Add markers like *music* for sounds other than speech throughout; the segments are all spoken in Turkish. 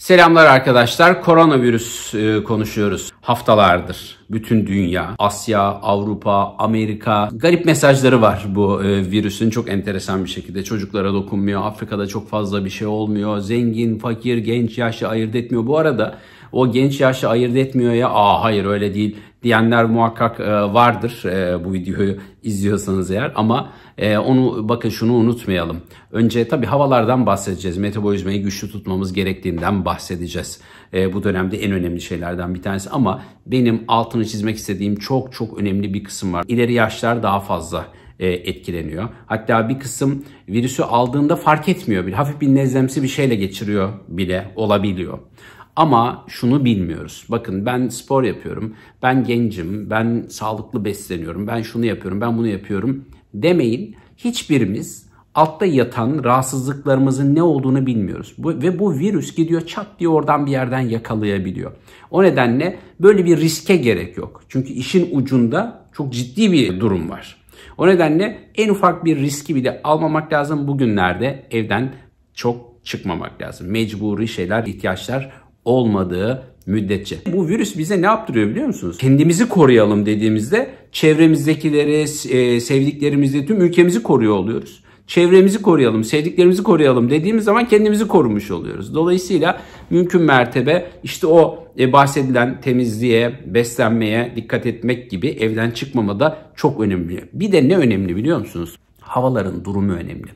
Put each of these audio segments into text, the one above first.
Selamlar arkadaşlar. Koronavirüs e, konuşuyoruz haftalardır. Bütün dünya, Asya, Avrupa, Amerika garip mesajları var bu e, virüsün çok enteresan bir şekilde. Çocuklara dokunmuyor. Afrika'da çok fazla bir şey olmuyor. Zengin, fakir, genç, yaşlı ayırt etmiyor. Bu arada o genç yaşlı ayırt etmiyor ya. Aa hayır öyle değil diyenler muhakkak e, vardır e, bu videoyu izliyorsanız eğer ama e, onu bakın şunu unutmayalım. Önce tabi havalardan bahsedeceğiz. Metabolizmayı güçlü tutmamız gerektiğinden bahsedeceğiz. Bu dönemde en önemli şeylerden bir tanesi ama benim altını çizmek istediğim çok çok önemli bir kısım var. İleri yaşlar daha fazla etkileniyor. Hatta bir kısım virüsü aldığında fark etmiyor bir Hafif bir nezlemsi bir şeyle geçiriyor bile olabiliyor. Ama şunu bilmiyoruz. Bakın ben spor yapıyorum, ben gencim, ben sağlıklı besleniyorum, ben şunu yapıyorum, ben bunu yapıyorum demeyin. Hiçbirimiz altta yatan rahatsızlıklarımızın ne olduğunu bilmiyoruz. Bu, ve bu virüs gidiyor çat diye oradan bir yerden yakalayabiliyor. O nedenle böyle bir riske gerek yok. Çünkü işin ucunda çok ciddi bir durum var. O nedenle en ufak bir riski bile almamak lazım. Bugünlerde evden çok çıkmamak lazım. Mecburi şeyler, ihtiyaçlar olmadığı müddetçe. Bu virüs bize ne yaptırıyor biliyor musunuz? Kendimizi koruyalım dediğimizde çevremizdekileri, e, sevdiklerimizi, tüm ülkemizi koruyor oluyoruz. Çevremizi koruyalım, sevdiklerimizi koruyalım dediğimiz zaman kendimizi korumuş oluyoruz. Dolayısıyla mümkün mertebe işte o e, bahsedilen temizliğe, beslenmeye dikkat etmek gibi evden çıkmama da çok önemli. Bir de ne önemli biliyor musunuz? Havaların durumu önemli.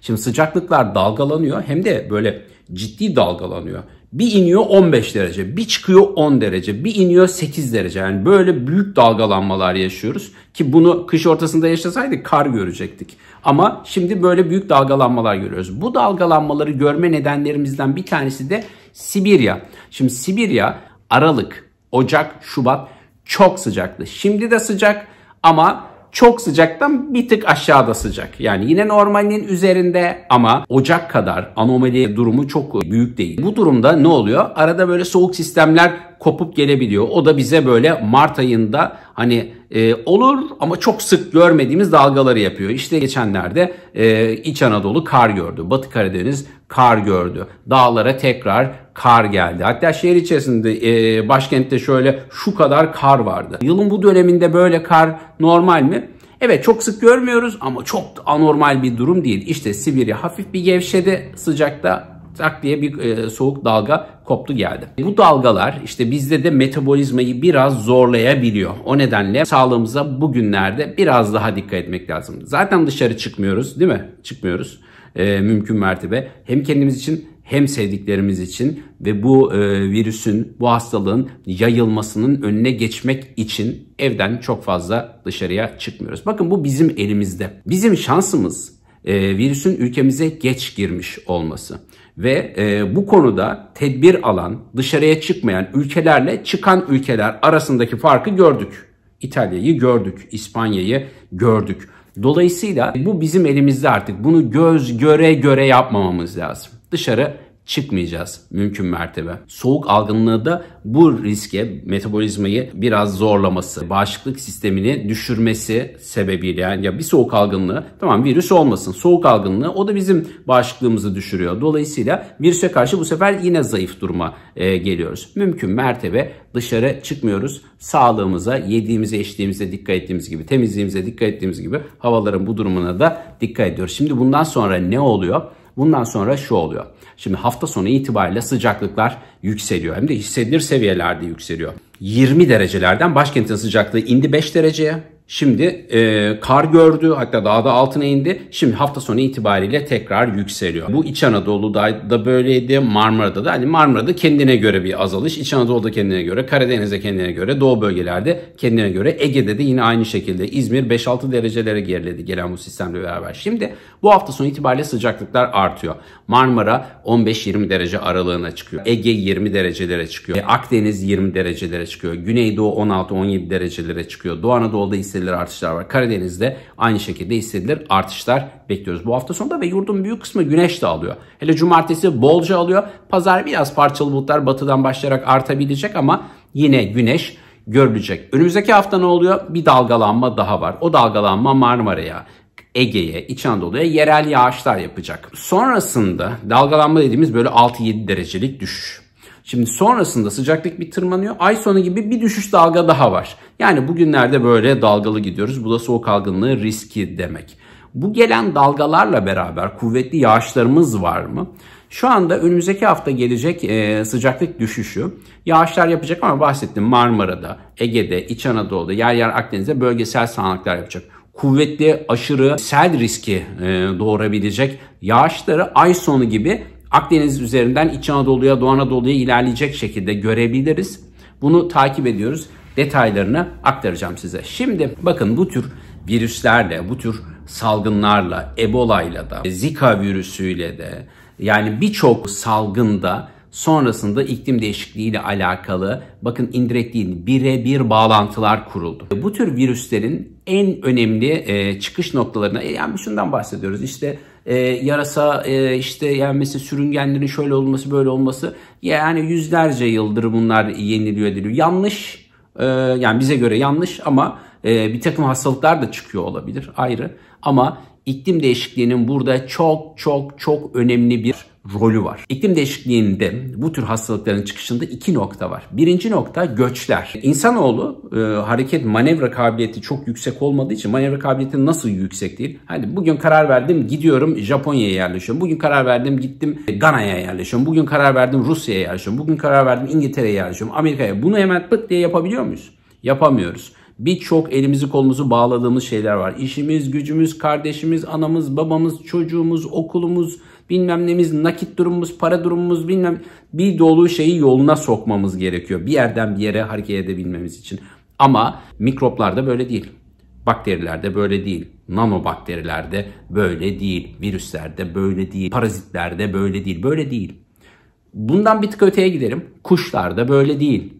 Şimdi sıcaklıklar dalgalanıyor hem de böyle ciddi dalgalanıyor. Bir iniyor 15 derece, bir çıkıyor 10 derece, bir iniyor 8 derece. Yani böyle büyük dalgalanmalar yaşıyoruz ki bunu kış ortasında yaşasaydık kar görecektik. Ama şimdi böyle büyük dalgalanmalar görüyoruz. Bu dalgalanmaları görme nedenlerimizden bir tanesi de Sibirya. Şimdi Sibirya Aralık, Ocak, Şubat çok sıcaktı. Şimdi de sıcak ama çok sıcaktan bir tık aşağıda sıcak. Yani yine normalin üzerinde ama Ocak kadar anomali durumu çok büyük değil. Bu durumda ne oluyor? Arada böyle soğuk sistemler kopup gelebiliyor. O da bize böyle Mart ayında hani e, olur ama çok sık görmediğimiz dalgaları yapıyor. İşte geçenlerde e, İç Anadolu kar gördü. Batı Karadeniz kar gördü. Dağlara tekrar kar geldi. Hatta şehir içerisinde e, başkentte şöyle şu kadar kar vardı. Yılın bu döneminde böyle kar normal mi? Evet çok sık görmüyoruz ama çok anormal bir durum değil. İşte Sibirya hafif bir gevşedi sıcakta tak diye bir e, soğuk dalga koptu geldi. Bu dalgalar işte bizde de metabolizmayı biraz zorlayabiliyor. O nedenle sağlığımıza bugünlerde biraz daha dikkat etmek lazım. Zaten dışarı çıkmıyoruz değil mi? Çıkmıyoruz e, mümkün mertebe. Hem kendimiz için hem sevdiklerimiz için ve bu e, virüsün, bu hastalığın yayılmasının önüne geçmek için evden çok fazla dışarıya çıkmıyoruz. Bakın bu bizim elimizde. Bizim şansımız e, virüsün ülkemize geç girmiş olması ve e, bu konuda tedbir alan, dışarıya çıkmayan ülkelerle çıkan ülkeler arasındaki farkı gördük. İtalya'yı gördük, İspanya'yı gördük. Dolayısıyla bu bizim elimizde artık. Bunu göz göre göre yapmamamız lazım. Dışarı çıkmayacağız mümkün mertebe. Soğuk algınlığı da bu riske, metabolizmayı biraz zorlaması, bağışıklık sistemini düşürmesi sebebiyle yani ya bir soğuk algınlığı tamam virüs olmasın soğuk algınlığı o da bizim bağışıklığımızı düşürüyor. Dolayısıyla virüse karşı bu sefer yine zayıf duruma e, geliyoruz. Mümkün mertebe dışarı çıkmıyoruz. Sağlığımıza, yediğimize, içtiğimize dikkat ettiğimiz gibi, temizliğimize dikkat ettiğimiz gibi havaların bu durumuna da dikkat ediyoruz. Şimdi bundan sonra ne oluyor? Bundan sonra şu oluyor. Şimdi hafta sonu itibariyle sıcaklıklar yükseliyor. Hem de hissedilir seviyelerde yükseliyor. 20 derecelerden başkentin sıcaklığı indi 5 dereceye. Şimdi e, kar gördü hatta daha da altına indi. Şimdi hafta sonu itibariyle tekrar yükseliyor. Bu İç Anadolu'da da böyleydi. Marmara'da da hani Marmara'da kendine göre bir azalış. İç Anadolu'da kendine göre, Karadeniz'de kendine göre, Doğu bölgelerde kendine göre. Ege'de de yine aynı şekilde İzmir 5-6 derecelere geriledi gelen bu sistemle beraber. Şimdi bu hafta sonu itibariyle sıcaklıklar artıyor. Marmara 15-20 derece aralığına çıkıyor. Ege 20 derecelere çıkıyor. E, Akdeniz 20 derecelere çıkıyor. Güneydoğu 16-17 derecelere çıkıyor. Doğu Anadolu'da hissedilir artışlar var. Karadeniz'de aynı şekilde hissedilir artışlar bekliyoruz bu hafta sonunda ve yurdun büyük kısmı güneş de alıyor. Hele cumartesi bolca alıyor. Pazar biraz parçalı bulutlar batıdan başlayarak artabilecek ama yine güneş görülecek. Önümüzdeki hafta ne oluyor? Bir dalgalanma daha var. O dalgalanma Marmara'ya, Ege'ye, İç Anadolu'ya yerel yağışlar yapacak. Sonrasında dalgalanma dediğimiz böyle 6-7 derecelik düşüş. Şimdi sonrasında sıcaklık bir tırmanıyor. Ay sonu gibi bir düşüş dalga daha var. Yani bugünlerde böyle dalgalı gidiyoruz. Bu da soğuk algınlığı riski demek. Bu gelen dalgalarla beraber kuvvetli yağışlarımız var mı? Şu anda önümüzdeki hafta gelecek e, sıcaklık düşüşü yağışlar yapacak ama bahsettim Marmara'da, Ege'de, İç Anadolu'da, yer yer Akdeniz'de bölgesel sağanaklar yapacak kuvvetli aşırı sel riski e, doğurabilecek yağışları ay sonu gibi Akdeniz üzerinden İç Anadolu'ya, Doğu Anadolu'ya ilerleyecek şekilde görebiliriz. Bunu takip ediyoruz. Detaylarını aktaracağım size. Şimdi bakın bu tür virüslerle, bu tür salgınlarla, Ebola'yla da, Zika virüsüyle de yani birçok salgında sonrasında iklim değişikliği ile alakalı bakın indirettiğin birebir bağlantılar kuruldu. Bu tür virüslerin en önemli e, çıkış noktalarına e, yani şundan bahsediyoruz işte e, yarasa e, işte yenmesi sürüngenlerin şöyle olması böyle olması yani yüzlerce yıldır bunlar yeniliyor diyor. Yanlış e, yani bize göre yanlış ama e, bir takım hastalıklar da çıkıyor olabilir ayrı ama iklim değişikliğinin burada çok çok çok önemli bir rolü var. İklim değişikliğinde bu tür hastalıkların çıkışında iki nokta var. Birinci nokta göçler. İnsanoğlu e, hareket manevra kabiliyeti çok yüksek olmadığı için manevra kabiliyeti nasıl yüksek değil? Hani bugün karar verdim gidiyorum Japonya'ya yerleşiyorum. Bugün karar verdim gittim Gana'ya yerleşiyorum. Bugün karar verdim Rusya'ya yerleşiyorum. Bugün karar verdim İngiltere'ye yerleşiyorum. Amerika'ya. Bunu hemen pıt diye yapabiliyor muyuz? Yapamıyoruz. Birçok elimizi kolumuzu bağladığımız şeyler var. İşimiz, gücümüz, kardeşimiz, anamız, babamız, çocuğumuz, okulumuz, bilmem nemiz, nakit durumumuz, para durumumuz bilmem bir dolu şeyi yoluna sokmamız gerekiyor. Bir yerden bir yere hareket edebilmemiz için. Ama mikroplarda böyle değil. Bakterilerde böyle değil. Nanobakterilerde böyle değil. Virüslerde böyle değil. Parazitlerde böyle değil. Böyle değil. Bundan bir tık öteye gidelim. Kuşlarda böyle değil.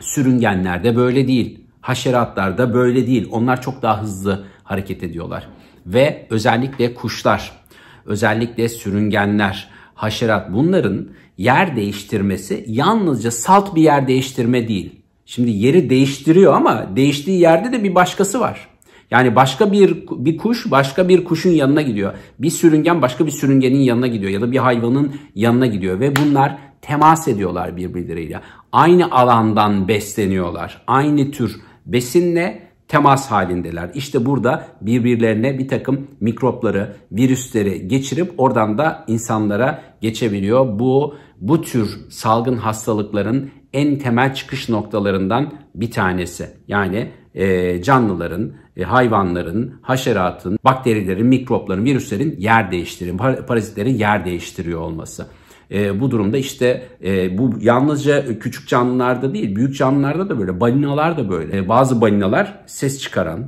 Sürüngenlerde böyle değil. Haşeratlarda böyle değil. Onlar çok daha hızlı hareket ediyorlar. Ve özellikle kuşlar özellikle sürüngenler, haşerat bunların yer değiştirmesi yalnızca salt bir yer değiştirme değil. Şimdi yeri değiştiriyor ama değiştiği yerde de bir başkası var. Yani başka bir bir kuş başka bir kuşun yanına gidiyor. Bir sürüngen başka bir sürüngenin yanına gidiyor ya da bir hayvanın yanına gidiyor ve bunlar temas ediyorlar birbirleriyle. Aynı alandan besleniyorlar. Aynı tür besinle temas halindeler. İşte burada birbirlerine bir takım mikropları, virüsleri geçirip oradan da insanlara geçebiliyor. Bu bu tür salgın hastalıkların en temel çıkış noktalarından bir tanesi. Yani e, canlıların, e, hayvanların, haşeratın, bakterilerin, mikropların, virüslerin yer değiştirin, parazitlerin yer değiştiriyor olması. E, bu durumda işte e, bu yalnızca küçük canlılarda değil büyük canlılarda da böyle balinalar da böyle. E, bazı balinalar ses çıkaran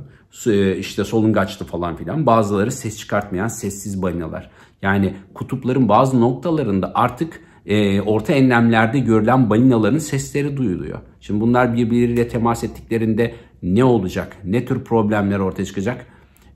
e, işte solungaçlı falan filan bazıları ses çıkartmayan sessiz balinalar. Yani kutupların bazı noktalarında artık e, orta enlemlerde görülen balinaların sesleri duyuluyor. Şimdi bunlar birbirleriyle temas ettiklerinde ne olacak? Ne tür problemler ortaya çıkacak?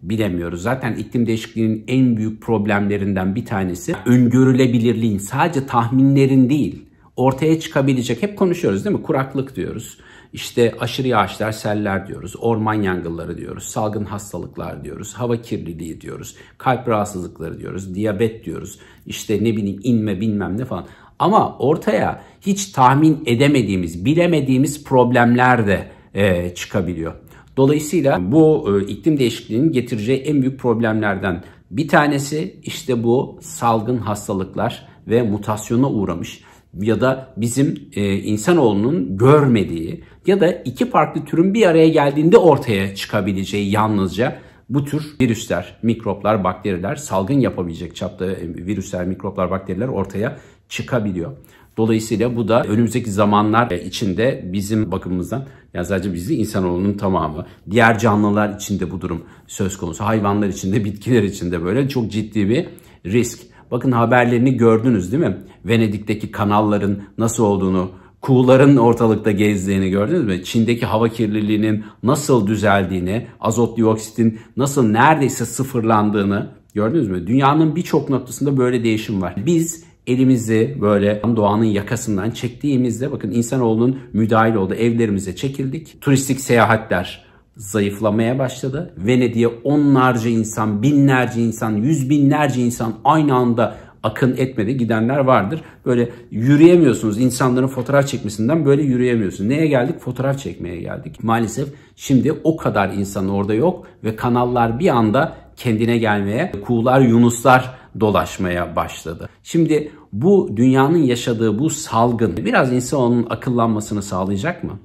bilemiyoruz. Zaten iklim değişikliğinin en büyük problemlerinden bir tanesi öngörülebilirliğin sadece tahminlerin değil ortaya çıkabilecek hep konuşuyoruz değil mi? Kuraklık diyoruz. İşte aşırı yağışlar, seller diyoruz, orman yangınları diyoruz, salgın hastalıklar diyoruz, hava kirliliği diyoruz, kalp rahatsızlıkları diyoruz, diyabet diyoruz, işte ne bileyim inme bilmem ne falan. Ama ortaya hiç tahmin edemediğimiz, bilemediğimiz problemler de e, çıkabiliyor. Dolayısıyla bu e, iklim değişikliğinin getireceği en büyük problemlerden bir tanesi işte bu salgın hastalıklar ve mutasyona uğramış ya da bizim e, insanoğlunun görmediği ya da iki farklı türün bir araya geldiğinde ortaya çıkabileceği yalnızca bu tür virüsler, mikroplar, bakteriler salgın yapabilecek çapta e, virüsler, mikroplar, bakteriler ortaya çıkabiliyor. Dolayısıyla bu da önümüzdeki zamanlar e, içinde bizim bakımımızdan yani sadece bizi insanoğlunun tamamı. Diğer canlılar içinde bu durum söz konusu. Hayvanlar içinde bitkiler içinde böyle çok ciddi bir risk. Bakın haberlerini gördünüz değil mi? Venedik'teki kanalların nasıl olduğunu, kuğuların ortalıkta gezdiğini gördünüz mü? Çin'deki hava kirliliğinin nasıl düzeldiğini, azot dioksitin nasıl neredeyse sıfırlandığını gördünüz mü? Dünyanın birçok noktasında böyle değişim var. Biz elimizi böyle doğanın yakasından çektiğimizde bakın insanoğlunun müdahil oldu. Evlerimize çekildik. Turistik seyahatler zayıflamaya başladı. Venedik'e onlarca insan, binlerce insan, yüz binlerce insan aynı anda akın etmedi gidenler vardır. Böyle yürüyemiyorsunuz. İnsanların fotoğraf çekmesinden böyle yürüyemiyorsunuz. Neye geldik? Fotoğraf çekmeye geldik. Maalesef şimdi o kadar insan orada yok ve kanallar bir anda kendine gelmeye, kuğular, yunuslar dolaşmaya başladı. Şimdi bu dünyanın yaşadığı bu salgın biraz insanın akıllanmasını sağlayacak mı?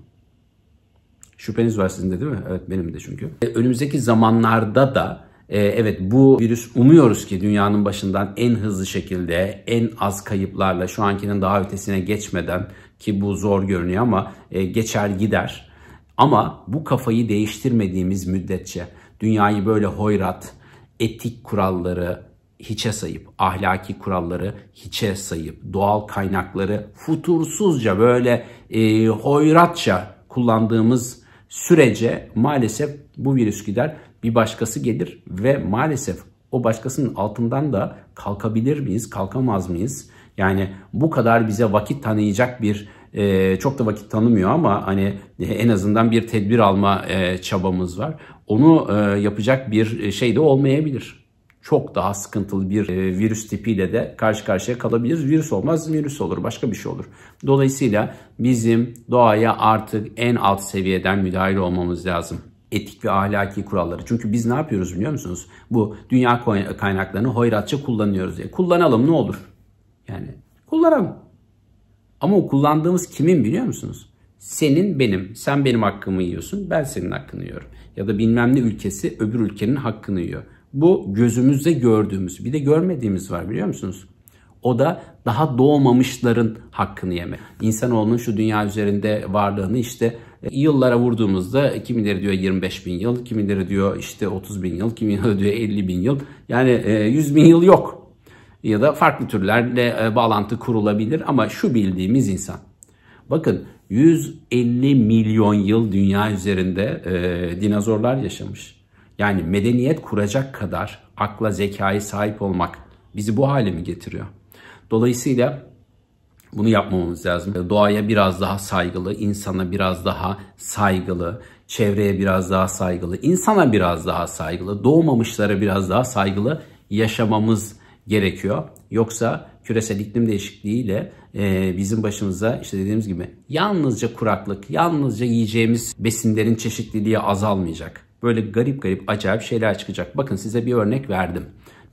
Şüpheniz var sizin de değil mi? Evet benim de çünkü. E, önümüzdeki zamanlarda da e, evet bu virüs umuyoruz ki dünyanın başından en hızlı şekilde, en az kayıplarla şu ankinin daha ötesine geçmeden ki bu zor görünüyor ama e, geçer gider. Ama bu kafayı değiştirmediğimiz müddetçe dünyayı böyle hoyrat, etik kuralları, hiçe sayıp, ahlaki kuralları hiçe sayıp, doğal kaynakları futursuzca böyle e, hoyratça kullandığımız sürece maalesef bu virüs gider, bir başkası gelir ve maalesef o başkasının altından da kalkabilir miyiz, kalkamaz mıyız? Yani bu kadar bize vakit tanıyacak bir e, çok da vakit tanımıyor ama hani en azından bir tedbir alma e, çabamız var. Onu e, yapacak bir şey de olmayabilir çok daha sıkıntılı bir e, virüs tipiyle de karşı karşıya kalabiliriz. Virüs olmaz, virüs olur, başka bir şey olur. Dolayısıyla bizim doğaya artık en alt seviyeden müdahil olmamız lazım etik ve ahlaki kuralları. Çünkü biz ne yapıyoruz biliyor musunuz? Bu dünya kaynaklarını hoyratça kullanıyoruz diye. Kullanalım ne olur? Yani kullanalım. Ama o kullandığımız kimin biliyor musunuz? Senin benim. Sen benim hakkımı yiyorsun. Ben senin hakkını yiyorum. Ya da bilmem ne ülkesi öbür ülkenin hakkını yiyor. Bu gözümüzde gördüğümüz. Bir de görmediğimiz var biliyor musunuz? O da daha doğmamışların hakkını yemek. İnsanoğlunun şu dünya üzerinde varlığını işte e, yıllara vurduğumuzda kimileri diyor 25 bin yıl, kimileri diyor işte 30 bin yıl, kimileri diyor 50 bin yıl. Yani 100 e, bin yıl yok. Ya da farklı türlerle e, bağlantı kurulabilir ama şu bildiğimiz insan. Bakın 150 milyon yıl dünya üzerinde dinozorlar yaşamış. Yani medeniyet kuracak kadar akla zekaya sahip olmak bizi bu hale mi getiriyor? Dolayısıyla bunu yapmamız lazım. Doğaya biraz daha saygılı, insana biraz daha saygılı, çevreye biraz daha saygılı, insana biraz daha saygılı, doğmamışlara biraz daha saygılı yaşamamız gerekiyor. Yoksa küresel iklim değişikliğiyle e, bizim başımıza işte dediğimiz gibi yalnızca kuraklık, yalnızca yiyeceğimiz besinlerin çeşitliliği azalmayacak. Böyle garip garip acayip şeyler çıkacak. Bakın size bir örnek verdim.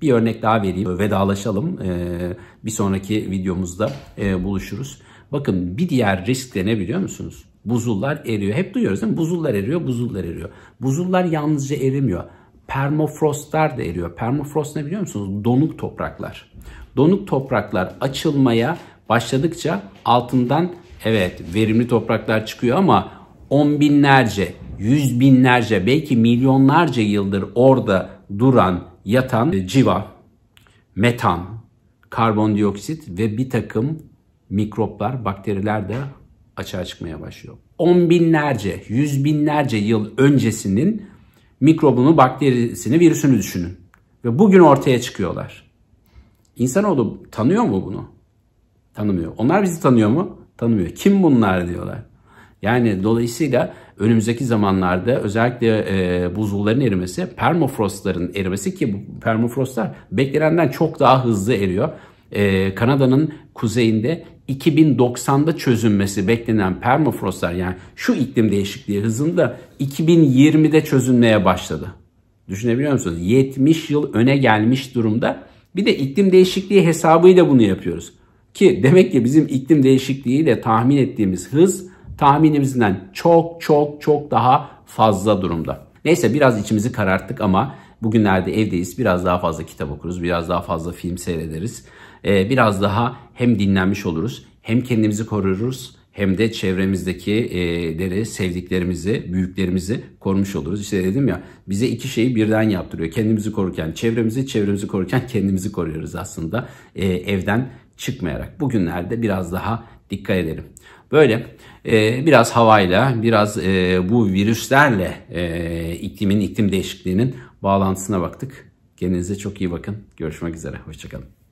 Bir örnek daha vereyim. Vedalaşalım. Ee, bir sonraki videomuzda e, buluşuruz. Bakın bir diğer risk de ne biliyor musunuz? Buzullar eriyor. Hep duyuyoruz değil mi? Buzullar eriyor, buzullar eriyor. Buzullar yalnızca erimiyor. Permafrostlar da eriyor. Permafrost ne biliyor musunuz? Donuk topraklar. Donuk topraklar açılmaya başladıkça altından evet verimli topraklar çıkıyor ama on binlerce, yüz binlerce belki milyonlarca yıldır orada duran yatan e, civa, metan, karbondioksit ve bir takım mikroplar, bakteriler de açığa çıkmaya başlıyor. On binlerce, yüz binlerce yıl öncesinin mikrobunu, bakterisini, virüsünü düşünün. Ve bugün ortaya çıkıyorlar. İnsanoğlu tanıyor mu bunu? Tanımıyor. Onlar bizi tanıyor mu? Tanımıyor. Kim bunlar diyorlar. Yani dolayısıyla önümüzdeki zamanlarda özellikle e, buzulların erimesi, permafrostların erimesi ki bu permafrostlar beklenenden çok daha hızlı eriyor. E, Kanada'nın kuzeyinde 2090'da çözünmesi beklenen permafrostlar yani şu iklim değişikliği hızında 2020'de çözünmeye başladı. Düşünebiliyor musunuz? 70 yıl öne gelmiş durumda. Bir de iklim değişikliği hesabıyla bunu yapıyoruz. Ki demek ki bizim iklim değişikliğiyle tahmin ettiğimiz hız tahminimizden çok çok çok daha fazla durumda. Neyse biraz içimizi kararttık ama bugünlerde evdeyiz. Biraz daha fazla kitap okuruz, biraz daha fazla film seyrederiz. Ee, biraz daha hem dinlenmiş oluruz, hem kendimizi koruruz, hem de çevremizdeki çevremizdekileri, sevdiklerimizi, büyüklerimizi korumuş oluruz. İşte dedim ya bize iki şeyi birden yaptırıyor. Kendimizi korurken çevremizi, çevremizi korurken *laughs* kendimizi koruyoruz aslında. Ee, evden çıkmayarak bugünlerde biraz daha dikkat edelim. Böyle e, biraz havayla, biraz e, bu virüslerle e, iklimin, iklim değişikliğinin bağlantısına baktık. Kendinize çok iyi bakın. Görüşmek üzere. Hoşçakalın.